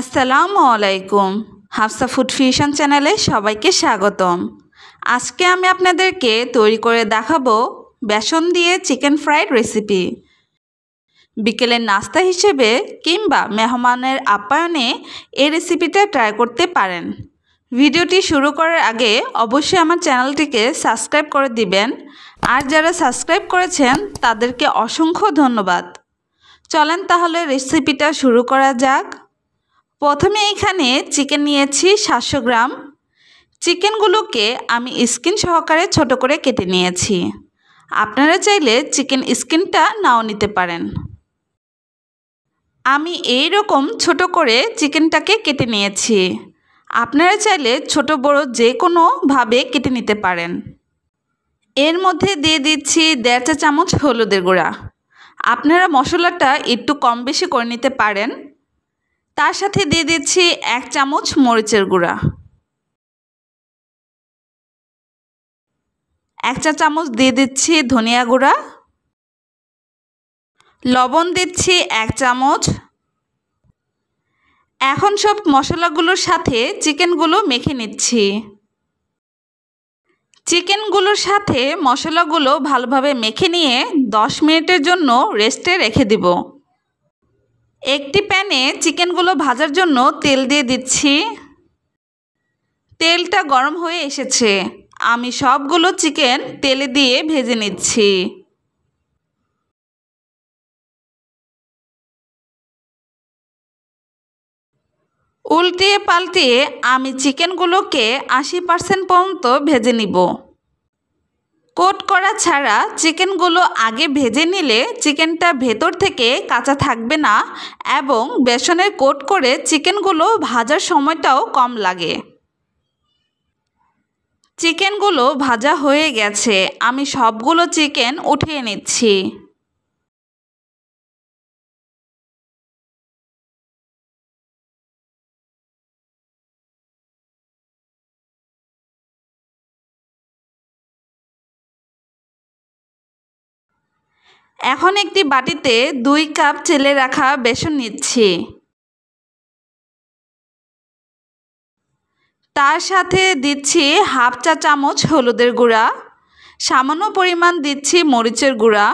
আসসালামু আলাইকুম Hafsa food fusion চ্যানেলে সবাইকে স্বাগতম আজকে আমি আপনাদেরকে তৈরি করে দেখাবো বেসন দিয়ে চিকেন ফ্রাইড রেসিপি বিকেলের নাস্তা হিসেবে কিংবা মেহমানের আপ্যায়নে এই রেসিপিটা ট্রাই করতে পারেন ভিডিওটি শুরু করার আগে অবশ্যই আমার চ্যানেলটিকে সাবস্ক্রাইব করে দিবেন আর যারা সাবস্ক্রাইব করেছেন তাদেরকে অসংখ্য ধন্যবাদ চলেন তাহলে রেসিপিটা শুরু করা যাক প্রথমে এখানে চিকেন নিয়েছি সাতশো গ্রাম চিকেনগুলোকে আমি স্কিন সহকারে ছোট করে কেটে নিয়েছি আপনারা চাইলে চিকেন স্কিনটা নাও নিতে পারেন আমি এই রকম ছোট করে চিকেনটাকে কেটে নিয়েছি আপনারা চাইলে ছোট বড় যে কোনোভাবে কেটে নিতে পারেন এর মধ্যে দিয়ে দিচ্ছি দেড়টা চামচ হলুদের গুঁড়া আপনারা মশলাটা একটু কম বেশি করে নিতে পারেন তার সাথে দিয়ে দিচ্ছি এক চামচ মরিচের গুঁড়া এক চা চামচ দিয়ে দিচ্ছি ধনিয়া গুঁড়া লবণ দিচ্ছি এক চামচ এখন সব মশলাগুলোর সাথে চিকেনগুলো মেখে নিচ্ছি চিকেনগুলোর সাথে মশলাগুলো ভালোভাবে মেখে নিয়ে দশ মিনিটের জন্য রেস্টে রেখে দিব একটি প্যানে চিকেনগুলো ভাজার জন্য তেল দিয়ে দিচ্ছি তেলটা গরম হয়ে এসেছে আমি সবগুলো চিকেন তেলে দিয়ে ভেজে নিচ্ছি উল্টিয়ে পাল্টিয়ে আমি চিকেনগুলোকে আশি পার্সেন্ট পর্যন্ত ভেজে নিব কোট করা ছাড়া চিকেনগুলো আগে ভেজে নিলে চিকেনটা ভেতর থেকে কাঁচা থাকবে না এবং বেসনের কোট করে চিকেনগুলো ভাজার সময়টাও কম লাগে চিকেনগুলো ভাজা হয়ে গেছে আমি সবগুলো চিকেন উঠিয়ে নিচ্ছি এখন একটি বাটিতে দুই কাপ চেলে রাখা বেসন নিচ্ছি তার সাথে দিচ্ছি হাফ চা চামচ হলুদের গুঁড়া সামান্য পরিমাণ দিচ্ছি মরিচের গুঁড়া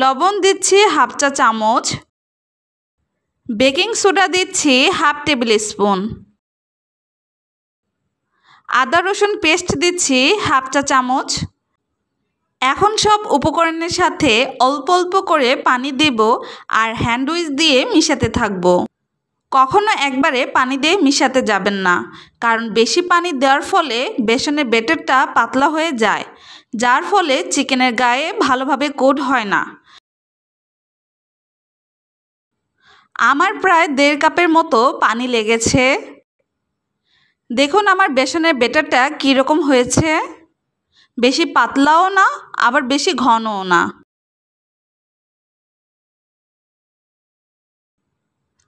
লবণ দিচ্ছি হাফ চা চামচ বেকিং সোডা দিচ্ছি হাফ টেবিল স্পুন আদা রসুন পেস্ট দিচ্ছি হাফ চা চামচ এখন সব উপকরণের সাথে অল্প অল্প করে পানি দেব আর হ্যান্ডউইচ দিয়ে মিশাতে থাকব কখনো একবারে পানি দিয়ে মিশাতে যাবেন না কারণ বেশি পানি দেওয়ার ফলে বেসনের বেটারটা পাতলা হয়ে যায় যার ফলে চিকেনের গায়ে ভালোভাবে কোট হয় না আমার প্রায় দেড় কাপের মতো পানি লেগেছে দেখুন আমার বেসনের বেটারটা কীরকম হয়েছে বেশি পাতলাও না আবার বেশি ঘনও না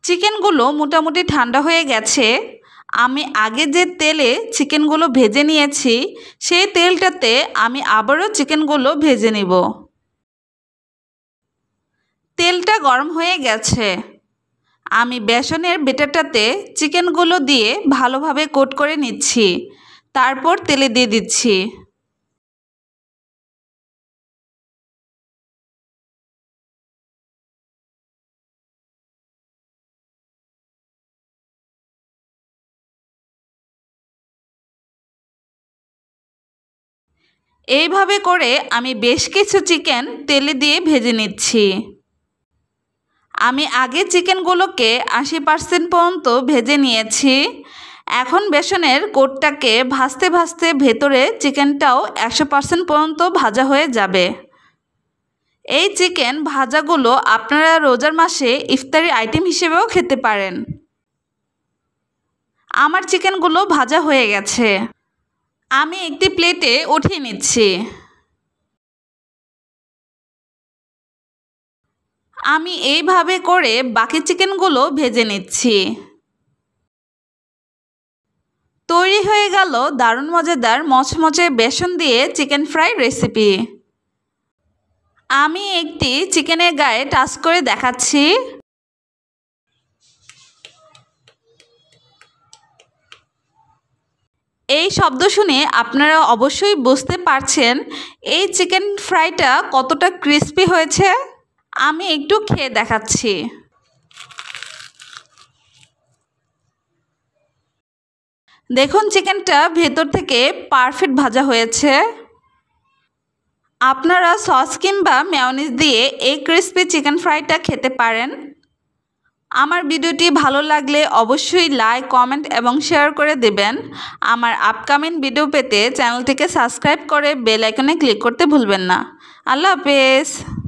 চিকেনগুলো মোটামুটি ঠান্ডা হয়ে গেছে আমি আগে যে তেলে চিকেনগুলো ভেজে নিয়েছি সেই তেলটাতে আমি আবারও চিকেনগুলো ভেজে নিব তেলটা গরম হয়ে গেছে আমি বেসনের বেটারটাতে চিকেনগুলো দিয়ে ভালোভাবে কোট করে নিচ্ছি তারপর তেলে দিয়ে দিচ্ছি এইভাবে করে আমি বেশ কিছু চিকেন তেলে দিয়ে ভেজে নিচ্ছি আমি আগে চিকেনগুলোকে আশি পার্সেন্ট পর্যন্ত ভেজে নিয়েছি এখন বেসনের কোটটাকে ভাজতে ভাজতে ভেতরে চিকেনটাও একশো পার্সেন্ট পর্যন্ত ভাজা হয়ে যাবে এই চিকেন ভাজাগুলো আপনারা রোজার মাসে ইফতারি আইটেম হিসেবেও খেতে পারেন আমার চিকেনগুলো ভাজা হয়ে গেছে আমি একটি প্লেটে উঠিয়ে নিচ্ছি আমি এইভাবে করে বাকি চিকেনগুলো ভেজে নিচ্ছি তৈরি হয়ে গেল দারুণ মজাদার মচমচে বেসন দিয়ে চিকেন ফ্রাই রেসিপি আমি একটি চিকেনের গায়ে টাচ করে দেখাচ্ছি শব্দ শুনে আপনারা অবশ্যই বুঝতে পারছেন এই চিকেন ফ্রাইটা কতটা ক্রিসপি হয়েছে আমি একটু খেয়ে দেখাচ্ছি দেখুন চিকেনটা ভেতর থেকে পারফেক্ট ভাজা হয়েছে আপনারা সস কিংবা মেয়নিজ দিয়ে এই ক্রিসপি চিকেন ফ্রাইটা খেতে পারেন আমার ভিডিওটি ভালো লাগলে অবশ্যই লাইক কমেন্ট এবং শেয়ার করে দেবেন আমার আপকামিং ভিডিও পেতে চ্যানেলটিকে সাবস্ক্রাইব করে বেল আইকনে ক্লিক করতে ভুলবেন না আল্লাহ হাফেজ